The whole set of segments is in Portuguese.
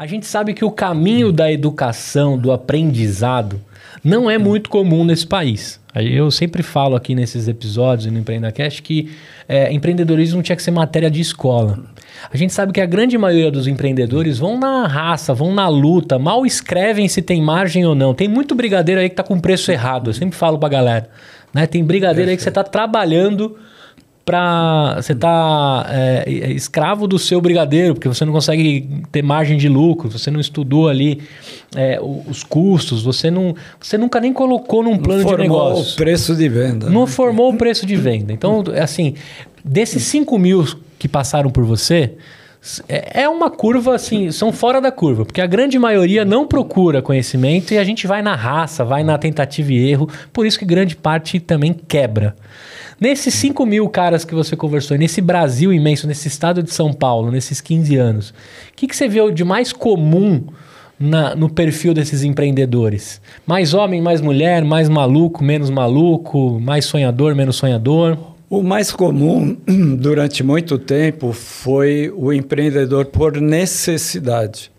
A gente sabe que o caminho da educação, do aprendizado, não é muito comum nesse país. Eu sempre falo aqui nesses episódios no EmpreendaCast que é, empreendedorismo tinha que ser matéria de escola. A gente sabe que a grande maioria dos empreendedores vão na raça, vão na luta, mal escrevem se tem margem ou não. Tem muito brigadeiro aí que está com preço errado. Eu sempre falo a galera. Né? Tem brigadeiro Perfeito. aí que você está trabalhando para você tá é, é, escravo do seu brigadeiro, porque você não consegue ter margem de lucro, você não estudou ali é, os custos, você não, você nunca nem colocou num plano de negócio. Não formou o preço de venda. Não né? formou o preço de venda. Então, assim, desses 5 mil que passaram por você, é, é uma curva assim, são fora da curva, porque a grande maioria não procura conhecimento e a gente vai na raça, vai na tentativa e erro, por isso que grande parte também quebra. Nesses 5 mil caras que você conversou, nesse Brasil imenso, nesse estado de São Paulo, nesses 15 anos, o que, que você viu de mais comum na, no perfil desses empreendedores? Mais homem, mais mulher, mais maluco, menos maluco, mais sonhador, menos sonhador? O mais comum durante muito tempo foi o empreendedor por necessidade.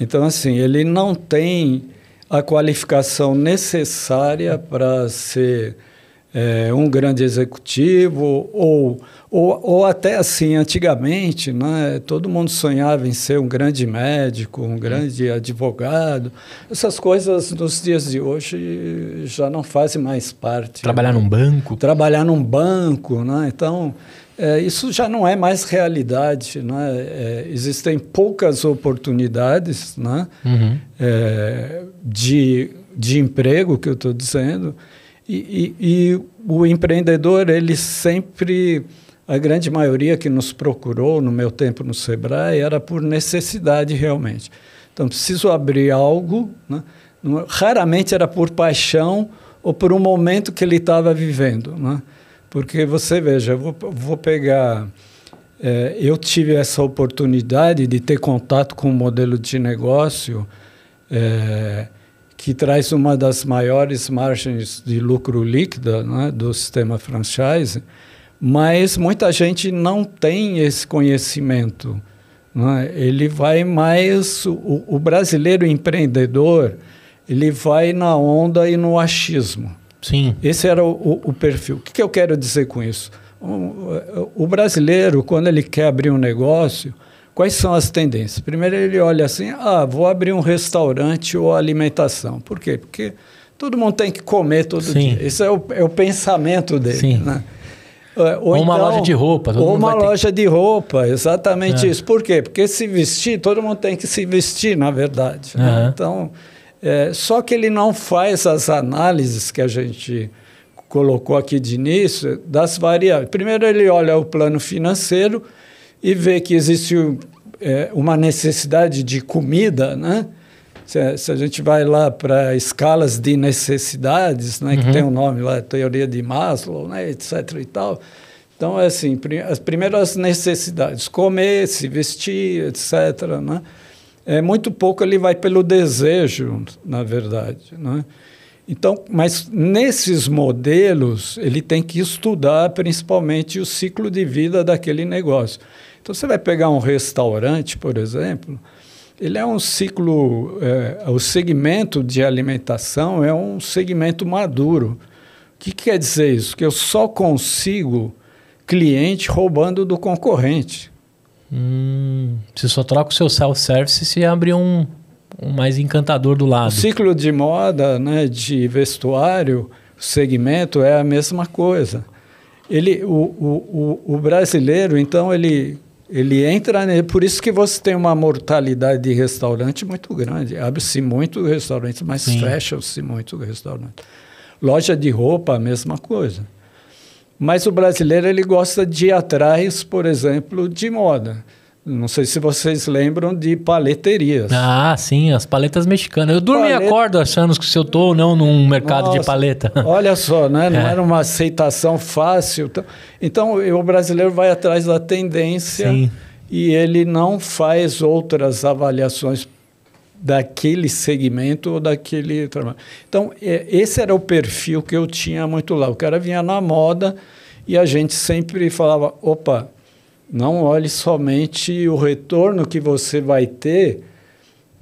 Então, assim, ele não tem a qualificação necessária para ser é, um grande executivo ou, ou, ou, até assim, antigamente, né, todo mundo sonhava em ser um grande médico, um grande advogado. Essas coisas nos dias de hoje já não fazem mais parte. Trabalhar né? num banco? Trabalhar num banco, né? Então, é, isso já não é mais realidade, né? É, existem poucas oportunidades, né? Uhum. É, de, de emprego, que eu estou dizendo, e, e, e o empreendedor, ele sempre, a grande maioria que nos procurou no meu tempo no Sebrae era por necessidade realmente. Então, preciso abrir algo, né? É, raramente era por paixão ou por um momento que ele estava vivendo. Né? Porque você veja, eu vou, vou pegar. É, eu tive essa oportunidade de ter contato com um modelo de negócio é, que traz uma das maiores margens de lucro líquida né, do sistema franchise, mas muita gente não tem esse conhecimento. Né? Ele vai mais. O, o, brasileiro empreendedor, ele vai na onda e no achismo. Sim. Esse era o, o, o perfil. O que, que eu quero dizer com isso? O brasileiro, quando ele quer abrir um negócio, Quais são as tendências? Primeiro ele olha assim, ah, vou abrir um restaurante ou alimentação. Por quê? Porque todo mundo tem que comer todo Sim. dia. Esse é o, é o pensamento dele. Sim. Né? É, ou, ou então, uma loja de roupa. ou uma loja ter... de roupa, exatamente é. isso. Por quê? Porque se vestir, todo mundo tem que se vestir, na verdade. Uhum. Né? Então, é, só que ele não faz as análises que a gente colocou aqui de início das variáveis. Primeiro ele olha o plano financeiro, e vê que existe é, uma necessidade de comida, né? Se, se a gente vai lá para escalas de necessidades, né, uhum. que tem o um nome lá, teoria de Maslow, né, etc e tal. Então, é assim, prim as primeiras necessidades, comer, se vestir, etc, né? É muito pouco ele vai pelo desejo, na verdade, né? Então, mas nesses modelos, ele tem que estudar principalmente o ciclo de vida daquele negócio. Então, você vai pegar um restaurante, por exemplo, ele é um ciclo, é, o segmento de alimentação é um segmento maduro. O que, que quer dizer isso? Que eu só consigo cliente roubando do concorrente. Hum, você só troca o seu self-service se abrir um, o mais encantador do lado. O ciclo de moda, né, de vestuário, segmento é a mesma coisa. Ele, o, o, o, o brasileiro, então, ele, ele entra. Né, por isso que você tem uma mortalidade de restaurante muito grande. Abre-se muito restaurante, mas fecha-se muito restaurante. Loja de roupa, a mesma coisa. Mas o brasileiro ele gosta de ir atrás, por exemplo, de moda. Não sei se vocês lembram de paleterias. Ah, sim, as paletas mexicanas. Eu durmo Paleta... e acordo achando se eu estou ou não num mercado Nossa, de paleta. Olha só, né? não é. era uma aceitação fácil. Então, então o brasileiro vai atrás da tendência sim. e ele não faz outras avaliações daquele segmento ou daquele trabalho. Então, é, esse era o perfil que eu tinha muito lá. O cara vinha na moda e a gente sempre falava: opa não olhe somente o retorno que você vai ter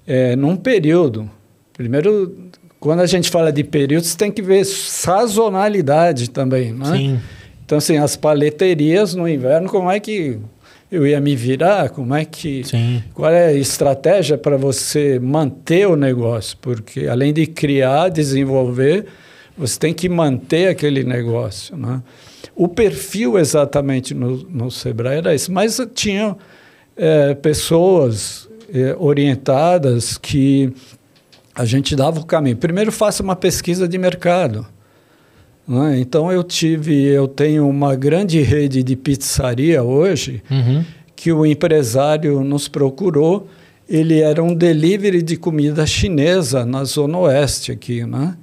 é, num período. Primeiro, quando a gente fala de períodos, tem que ver sazonalidade também, né? Sim. Então, assim, as paleterias no inverno, como é que eu ia me virar? Como é que. Sim. Qual é a estratégia para você manter o negócio? Porque além de criar, desenvolver, você tem que manter aquele negócio, né? O perfil exatamente no, no Sebrae era esse, mas tinha é, pessoas é, orientadas que a gente dava o caminho. Primeiro faça uma pesquisa de mercado. Né? Então eu tive, eu tenho uma grande rede de pizzaria hoje uhum. que o empresário nos procurou. Ele era um delivery de comida chinesa na zona oeste aqui, né?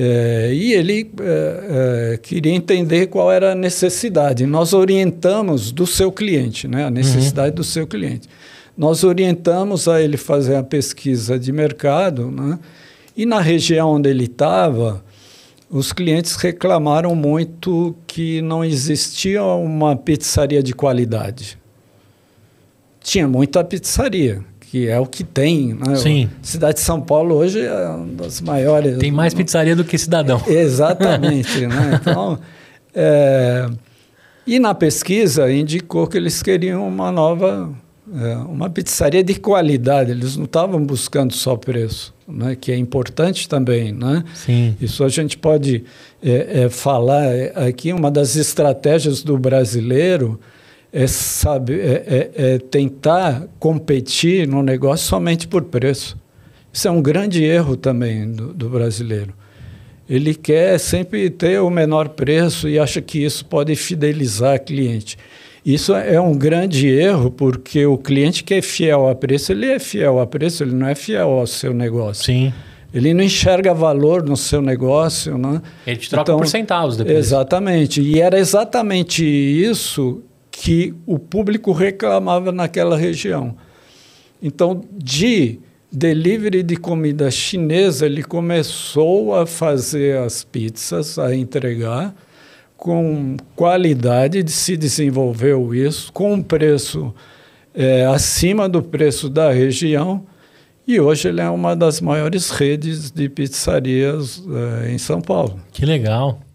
É, e ele é, é, queria entender qual era a necessidade. Nós orientamos do seu cliente, né? a necessidade uhum. do seu cliente. Nós orientamos a ele fazer a pesquisa de mercado, né? e na região onde ele estava, os clientes reclamaram muito que não existia uma pizzaria de qualidade. Tinha muita pizzaria, que é o que tem. Né? Sim. A cidade de São Paulo hoje é uma das maiores. Tem mais pizzaria do que cidadão. É, exatamente. né? Então, é... E na pesquisa indicou que eles queriam uma nova, é, uma pizzaria de qualidade. Eles não estavam buscando só preço, né? que é importante também. Né? Sim. Isso a gente pode é, é falar aqui. Uma das estratégias do brasileiro é, sabe, é, é, é tentar competir no negócio somente por preço. Isso é um grande erro também do, do, brasileiro. Ele quer sempre ter o menor preço e acha que isso pode fidelizar o cliente. Isso é um grande erro, porque o cliente que é fiel a preço, ele é fiel a preço, ele não é fiel ao seu negócio. Sim. Ele não enxerga valor no seu negócio, né? Ele te troca então, por centavos depois. Exatamente. E era exatamente isso que o público reclamava naquela região. Então, de delivery de comida chinesa, ele começou a fazer as pizzas, a entregar com qualidade, de se desenvolveu isso, com um preço é, acima do preço da região. E hoje ele é uma das maiores redes de pizzarias é, em São Paulo. Que legal.